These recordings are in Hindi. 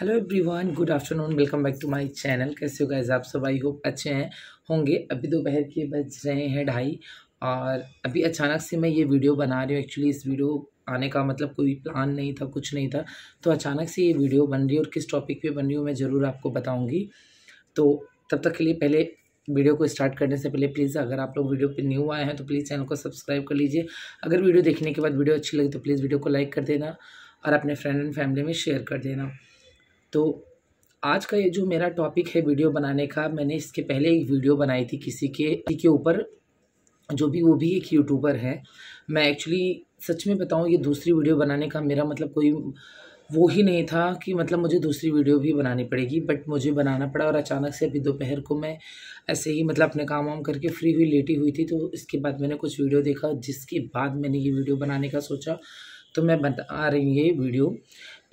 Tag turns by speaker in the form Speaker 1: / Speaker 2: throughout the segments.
Speaker 1: hello everyone good afternoon welcome back to my channel कैसे हो गाइज आप सब आई होप अच्छे हैं होंगे अभी दोपहर के बज रहे हैं ढाई और अभी अचानक से मैं ये वीडियो बना रही हूँ एक्चुअली इस वीडियो आने का मतलब कोई प्लान नहीं था कुछ नहीं था तो अचानक से ये वीडियो बन रही है और किस टॉपिक पर बन रही हूँ मैं ज़रूर आपको बताऊँगी तो तब तक के लिए पहले वीडियो को स्टार्ट करने से पहले प्लीज़ अगर आप लोग वीडियो पर न्यू आए हैं तो प्लीज़ चैनल को सब्सक्राइब कर लीजिए अगर वीडियो देखने के बाद वीडियो अच्छी लगी तो प्लीज़ वीडियो को लाइक कर देना और अपने फ्रेंड एंड फैमिली में शेयर कर देना तो आज का ये जो मेरा टॉपिक है वीडियो बनाने का मैंने इसके पहले एक वीडियो बनाई थी किसी के के ऊपर जो भी वो भी एक यूट्यूबर है मैं एक्चुअली सच में बताऊँ ये दूसरी वीडियो बनाने का मेरा मतलब कोई वो ही नहीं था कि मतलब मुझे दूसरी वीडियो भी बनानी पड़ेगी बट मुझे बनाना पड़ा और अचानक से अभी दोपहर को मैं ऐसे ही मतलब अपने काम वाम करके फ्री हुई लेटी हुई थी तो इसके बाद मैंने कुछ वीडियो देखा जिसके बाद मैंने ये वीडियो बनाने का सोचा तो मैं बता रही हूँ ये वीडियो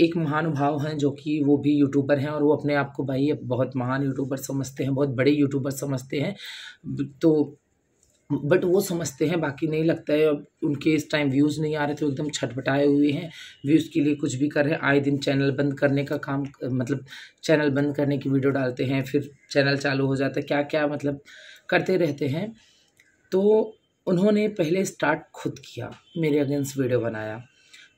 Speaker 1: एक महानुभाव हैं जो कि वो भी यूट्यूबर हैं और वो अपने आप को भाई बहुत महान यूट्यूबर समझते हैं बहुत बड़े यूट्यूबर समझते हैं तो बट वो समझते हैं बाकी नहीं लगता है अब उनके इस टाइम व्यूज़ नहीं आ रहे थे एकदम छटपटाए हुए हैं व्यूज़ के लिए कुछ भी कर रहे हैं आए दिन चैनल बंद करने का काम मतलब चैनल बंद करने की वीडियो डालते हैं फिर चैनल चालू हो जाता है क्या क्या मतलब करते रहते हैं तो उन्होंने पहले स्टार्ट खुद किया मेरे अगेंस्ट वीडियो बनाया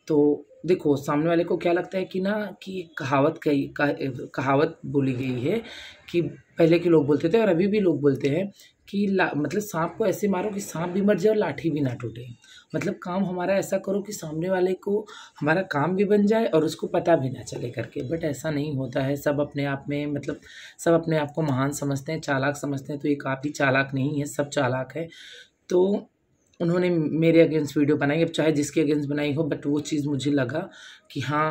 Speaker 1: तो देखो सामने वाले को क्या लगता है कि ना कि कहावत कही कह, कहावत बोली गई है कि पहले के लोग बोलते थे और अभी भी लोग बोलते हैं कि ला मतलब सांप को ऐसे मारो कि सांप भी मर जाए और लाठी भी ना टूटे मतलब काम हमारा ऐसा करो कि सामने वाले को हमारा काम भी बन जाए और उसको पता भी ना चले करके बट ऐसा नहीं होता है सब अपने आप में मतलब सब अपने आप को महान समझते हैं चालाक समझते हैं तो एक आप ही चालाक नहीं है सब चालाक है तो उन्होंने मेरे अगेंस्ट वीडियो बनाई अब चाहे जिसके अगेंस्ट बनाई हो बट वो चीज़ मुझे लगा कि हाँ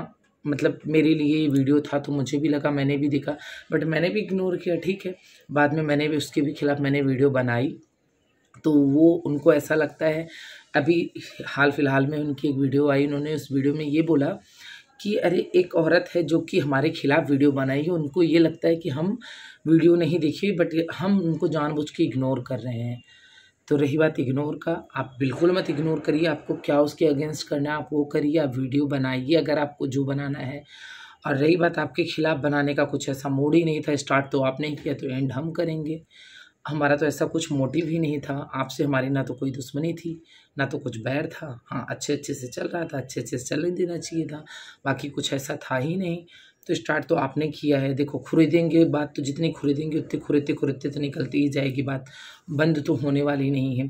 Speaker 1: मतलब मेरे लिए ये वीडियो था तो मुझे भी लगा मैंने भी देखा बट मैंने भी इग्नोर किया ठीक है बाद में मैंने भी उसके भी खिलाफ़ मैंने वीडियो बनाई तो वो उनको ऐसा लगता है अभी हाल फिलहाल में उनकी एक वीडियो आई उन्होंने उस वीडियो में ये बोला कि अरे एक औरत है जो कि हमारे खिलाफ़ वीडियो बनाई है उनको ये लगता है कि हम वीडियो नहीं देखी बट हम उनको जानबूझ के इग्नोर कर रहे हैं तो रही बात इग्नोर का आप बिल्कुल मत इग्नोर करिए आपको क्या उसके अगेंस्ट करना है आप वो करिए आप वीडियो बनाइए अगर आपको जो बनाना है और रही बात आपके खिलाफ़ बनाने का कुछ ऐसा मूड ही नहीं था स्टार्ट तो आपने किया तो एंड हम करेंगे हमारा तो ऐसा कुछ मोटिव ही नहीं था आपसे हमारी ना तो कोई दुश्मनी थी ना तो कुछ बैर था हाँ अच्छे अच्छे से चल रहा था अच्छे अच्छे से चलने देना चाहिए था बाकी कुछ ऐसा था ही नहीं तो स्टार्ट तो आपने किया है देखो खरीदेंगे बात तो जितनी खरीदेंगे उतनी खरीदते खरीदते तो निकलती ही जाएगी बात बंद तो होने वाली नहीं है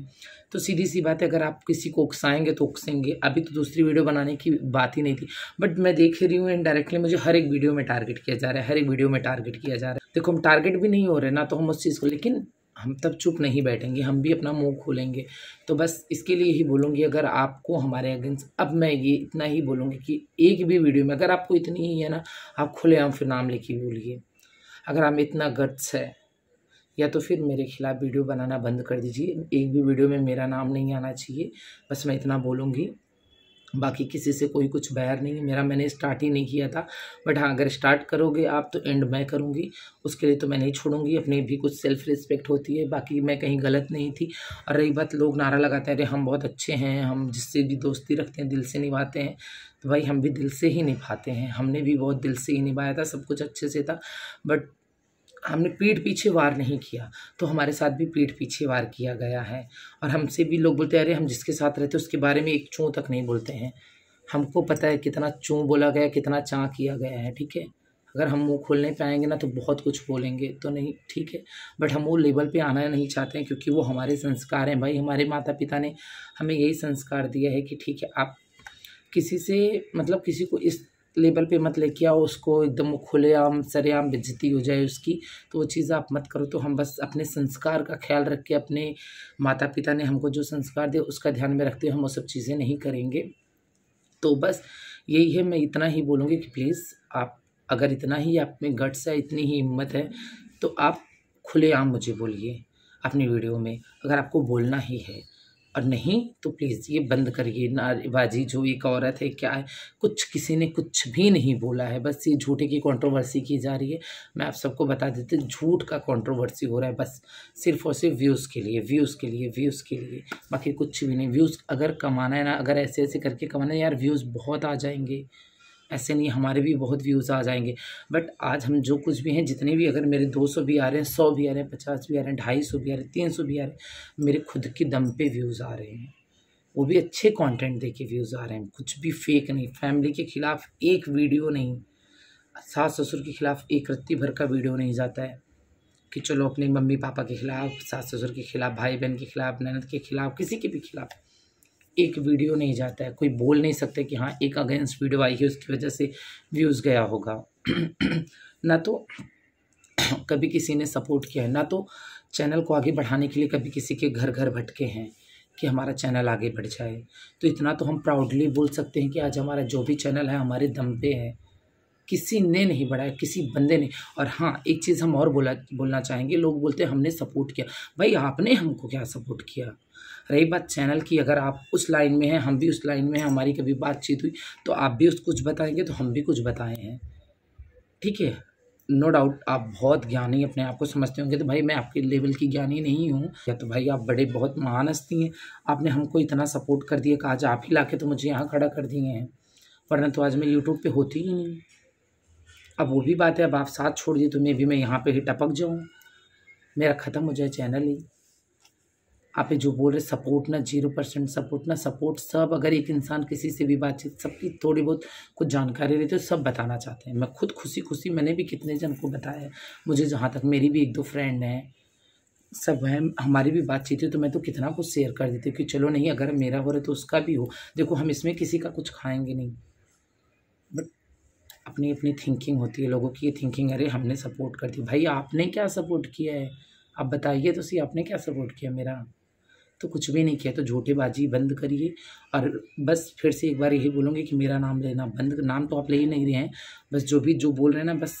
Speaker 1: तो सीधी सी बात है अगर आप किसी को उकसाएंगे तो उकसेंगे अभी तो दूसरी वीडियो बनाने की बात ही नहीं थी बट मैं देख रही हूँ इनडायरेक्टली मुझे हर एक वीडियो में टारगेट किया जा रहा है हर एक वीडियो में टारगेट किया जा रहा है देखो हम टारगेट भी नहीं हो रहे ना तो हम उस चीज़ को लेकिन हम तब चुप नहीं बैठेंगे हम भी अपना मुंह खोलेंगे तो बस इसके लिए ही बोलूँगी अगर आपको हमारे अगेंस्ट अब मैं ये इतना ही बोलूँगी कि एक भी वीडियो में अगर आपको इतनी ही है ना आप खुले हम फिर नाम लेके बोलिए अगर हम इतना गट्स है या तो फिर मेरे खिलाफ़ वीडियो बनाना बंद कर दीजिए एक भी वीडियो में मेरा नाम नहीं आना चाहिए बस मैं इतना बोलूँगी बाकी किसी से कोई कुछ बैर नहीं है मेरा मैंने स्टार्ट ही नहीं किया था बट हाँ अगर स्टार्ट करोगे आप तो एंड मैं करूँगी उसके लिए तो मैं नहीं छोड़ूंगी अपनी भी कुछ सेल्फ रिस्पेक्ट होती है बाकी मैं कहीं गलत नहीं थी और रही बात लोग नारा लगाते हैं अरे हम बहुत अच्छे हैं हम जिससे भी दोस्ती रखते हैं दिल से निभाते हैं तो भाई हम भी दिल से ही निभाते हैं हमने भी बहुत दिल से ही निभाया था सब कुछ अच्छे से था बट हमने पीठ पीछे वार नहीं किया तो हमारे साथ भी पीठ पीछे वार किया गया है और हमसे भी लोग बोलते हैं अरे हम जिसके साथ रहते उसके बारे में एक चूँ तक नहीं बोलते हैं हमको पता है कितना चूँ बोला गया कितना चाँ किया गया है ठीक है अगर हम मुंह खोल नहीं पाएंगे ना तो बहुत कुछ बोलेंगे तो नहीं ठीक है बट हम वो लेवल पे आना नहीं चाहते हैं क्योंकि वो हमारे संस्कार हैं भाई हमारे माता पिता ने हमें यही संस्कार दिया है कि ठीक है आप किसी से मतलब किसी को इस लेवल पे मत लेके आओ उसको एकदम खुलेआम सरेआम बिजती हो जाए उसकी तो वो चीज़ आप मत करो तो हम बस अपने संस्कार का ख्याल रख के अपने माता पिता ने हमको जो संस्कार दिया उसका ध्यान में रखते हुए हम वो सब चीज़ें नहीं करेंगे तो बस यही है मैं इतना ही बोलूँगी कि प्लीज़ आप अगर इतना ही आप में गट्स है इतनी ही हिम्मत है तो आप खुलेआम मुझे बोलिए अपनी वीडियो में अगर आपको बोलना ही है और नहीं तो प्लीज़ ये बंद करिए नारेबाजी जो एक औरत है क्या है कुछ किसी ने कुछ भी नहीं बोला है बस ये झूठे की कंट्रोवर्सी की जा रही है मैं आप सबको बता देती हूँ झूठ का कंट्रोवर्सी हो रहा है बस सिर्फ और सिर्फ व्यूज़ के लिए व्यूज़ के लिए व्यूज़ के लिए बाकी कुछ भी नहीं व्यूज़ अगर कमाना है ना अगर ऐसे ऐसे करके कमाना है यार व्यूज़ बहुत आ जाएंगे ऐसे नहीं हमारे भी बहुत व्यूज़ आ जाएंगे बट आज हम जो कुछ भी हैं जितने भी अगर मेरे 200 भी आ रहे हैं 100 भी आ रहे हैं 50 भी आ रहे हैं सौ भी आ रहे हैं 300 भी आ रहे हैं मेरे खुद के दम पे व्यूज़ आ रहे हैं वो भी अच्छे कंटेंट देके व्यूज़ आ रहे हैं कुछ भी फेक नहीं फैमिली के ख़िलाफ़ एक वीडियो नहीं सास ससुर के ख़िलाफ़ एक रत्ती भर का वीडियो नहीं जाता है कि चलो अपने मम्मी पापा के ख़िलाफ़ सास ससुर के ख़िलाफ़ भाई बहन के ख़िलाफ़ ननद के ख़िलाफ़ किसी के भी ख़िलाफ़ एक वीडियो नहीं जाता है कोई बोल नहीं सकते कि हाँ एक अगेंस्ट वीडियो आई है उसकी वजह से व्यूज़ गया होगा ना तो कभी किसी ने सपोर्ट किया है ना तो चैनल को आगे बढ़ाने के लिए कभी किसी के घर घर भटके हैं कि हमारा चैनल आगे बढ़ जाए तो इतना तो हम प्राउडली बोल सकते हैं कि आज हमारा जो भी चैनल है हमारे दम पे है किसी ने नहीं बढ़ाया किसी बंदे ने और हाँ एक चीज़ हम और बोला बोलना चाहेंगे लोग बोलते हैं हमने सपोर्ट किया भाई आपने हमको क्या सपोर्ट किया रही बात चैनल की अगर आप उस लाइन में हैं हम भी उस लाइन में हैं हमारी कभी बातचीत हुई तो आप भी उस कुछ बताएंगे तो हम भी कुछ बताए हैं ठीक है नो डाउट आप बहुत ज्ञानी अपने आप को समझते होंगे तो भाई मैं आपके लेवल की ज्ञानी नहीं हूँ या तो भाई आप बड़े बहुत महान हस्ती हैं आपने हमको इतना सपोर्ट कर दिया कि आज आप ही ला तो मुझे यहाँ खड़ा कर दिए हैं वरना तो आज मैं यूट्यूब पर होती ही नहीं अब वो भी बात है अब आप साथ छोड़ दिए तो मैं भी मैं यहाँ पर ही टपक जाऊँ मेरा ख़त्म हो जाए चैनल ही आप जो बोल रहे सपोर्ट ना जीरो परसेंट सपोर्ट ना सपोर्ट सब अगर एक इंसान किसी से भी बातचीत सबकी थोड़ी बहुत कुछ जानकारी रहती है सब बताना चाहते हैं मैं खुद खुशी खुशी मैंने भी कितने जन को बताया है मुझे जहाँ तक मेरी भी एक दो फ्रेंड हैं सब हैं हमारी भी बातचीत है तो मैं तो कितना कुछ शेयर कर देती हूँ कि चलो नहीं अगर मेरा हो रहा है तो उसका भी हो देखो हम इसमें किसी का कुछ खाएंगे नहीं बट अपनी अपनी थिंकिंग होती है लोगों की ये थिंकिंग अरे हमने सपोर्ट कर दी भाई आपने क्या सपोर्ट किया है आप बताइए तो सी आपने क्या सपोर्ट किया मेरा तो कुछ भी नहीं किया तो झूठेबाजी बंद करिए और बस फिर से एक बार यही बोलूँगी कि मेरा नाम लेना बंद नाम तो आप ले ही नहीं रहे हैं बस जो भी जो बोल रहे हैं ना बस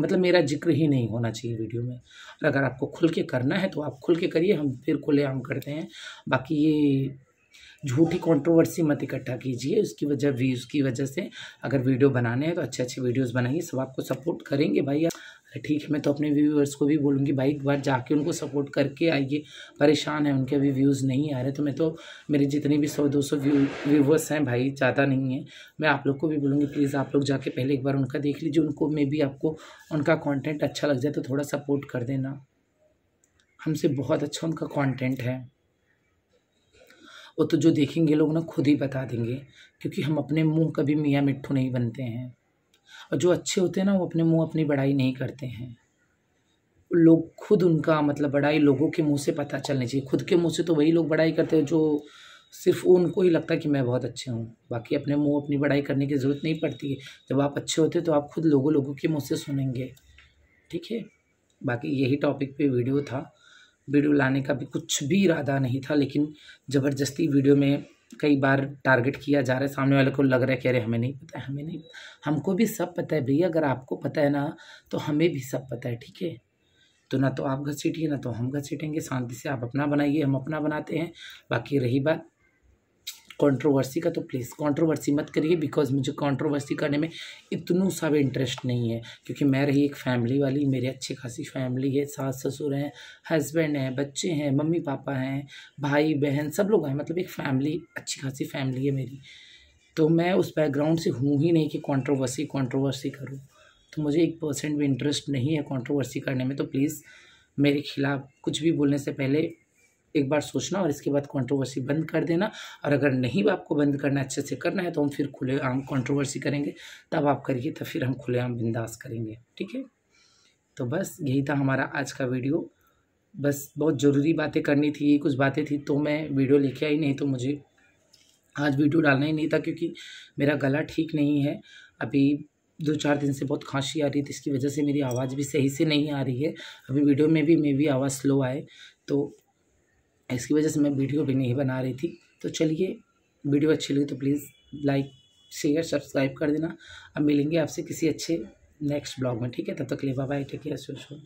Speaker 1: मतलब मेरा जिक्र ही नहीं होना चाहिए वीडियो में और अगर आपको खुल के करना है तो आप खुल के करिए हम फिर खुले आम करते हैं बाकी ये झूठी कंट्रोवर्सी मत इकट्ठा कीजिए उसकी वजह व्यूज़ की वजह से अगर वीडियो बनाने हैं तो अच्छे अच्छे वीडियोस बनाइए सब आपको सपोर्ट करेंगे भाई ठीक है मैं तो अपने व्यूअर्स को भी बोलूँगी भाई एक बार जाके उनको सपोर्ट करके आइए परेशान है उनके अभी व्यूज़ नहीं आ रहे तो मैं तो मेरे जितने भी सौ दो सौ व्यू व्यूवर्स हैं भाई ज़्यादा नहीं है मैं आप लोग को भी बोलूँगी प्लीज़ आप लोग जाके पहले एक बार उनका देख लीजिए उनको मे भी आपको उनका कॉन्टेंट अच्छा लग जाए तो थोड़ा सपोर्ट कर देना हमसे बहुत अच्छा उनका कॉन्टेंट है वो तो जो देखेंगे लोग ना खुद ही बता देंगे क्योंकि हम अपने मुँह कभी मियाँ मिट्ठू नहीं बनते हैं और जो अच्छे होते हैं ना वो अपने मुंह अपनी बड़ाई नहीं करते हैं लोग खुद उनका मतलब बड़ाई लोगों के मुंह से पता चलनी चाहिए खुद के मुंह से तो वही लोग बड़ाई करते हैं जो सिर्फ उनको ही लगता है कि मैं बहुत अच्छे हूँ बाकी अपने मुंह अपनी बड़ाई करने की ज़रूरत नहीं पड़ती है जब आप अच्छे होते तो आप खुद लोगों लोगों के मुँह से सुनेंगे ठीक है बाकी यही टॉपिक पर वीडियो था वीडियो लाने का भी कुछ भी इरादा नहीं था लेकिन ज़बरदस्ती वीडियो में कई बार टारगेट किया जा रहा है सामने वाले को लग रहा है कि अरे हमें नहीं पता है हमें नहीं हमको भी सब पता है भैया अगर आपको पता है ना तो हमें भी सब पता है ठीक है तो ना तो आप घसीटिए ना तो हम घसीटेंगे शांति से आप अपना बनाइए हम अपना बनाते हैं बाकी रही बात कंट्रोवर्सी का तो प्लीज़ कंट्रोवर्सी मत करिए बिकॉज मुझे कंट्रोवर्सी करने में इतना सा भी इंटरेस्ट नहीं है क्योंकि मैं रही एक फैमिली वाली मेरी अच्छी खासी फैमिली है सास ससुर हैं हस्बैंड हैं बच्चे हैं मम्मी पापा हैं भाई बहन सब लोग हैं मतलब एक फैमिली अच्छी खासी फैमिली है मेरी तो मैं उस बैकग्राउंड से हूँ ही नहीं कि कॉन्ट्रोवर्सी कॉन्ट्रोवर्सी करूँ तो मुझे एक परसेंट भी इंटरेस्ट नहीं है कॉन्ट्रोवर्सी करने में तो प्लीज़ मेरे खिलाफ़ कुछ भी बोलने से पहले एक बार सोचना और इसके बाद कंट्रोवर्सी बंद कर देना और अगर नहीं आपको बंद करना अच्छे से करना है तो हम फिर खुलेआम कंट्रोवर्सी करेंगे तब आप करिए तो फिर हम खुलेआम बिंदास करेंगे ठीक है तो बस यही था हमारा आज का वीडियो बस बहुत ज़रूरी बातें करनी थी कुछ बातें थी तो मैं वीडियो लेके आई नहीं तो मुझे आज वीडियो डालना ही नहीं था क्योंकि मेरा गला ठीक नहीं है अभी दो चार दिन से बहुत खांसी आ रही थी इसकी वजह से मेरी आवाज़ भी सही से नहीं आ रही है अभी वीडियो में भी मे भी आवाज़ स्लो आए तो इसकी वजह से मैं वीडियो भी नहीं बना रही थी तो चलिए वीडियो अच्छी लगी तो प्लीज़ लाइक शेयर सब्सक्राइब कर देना अब मिलेंगे आपसे किसी अच्छे नेक्स्ट ब्लॉग में ठीक है तब तक के लिए बाय टेक केयर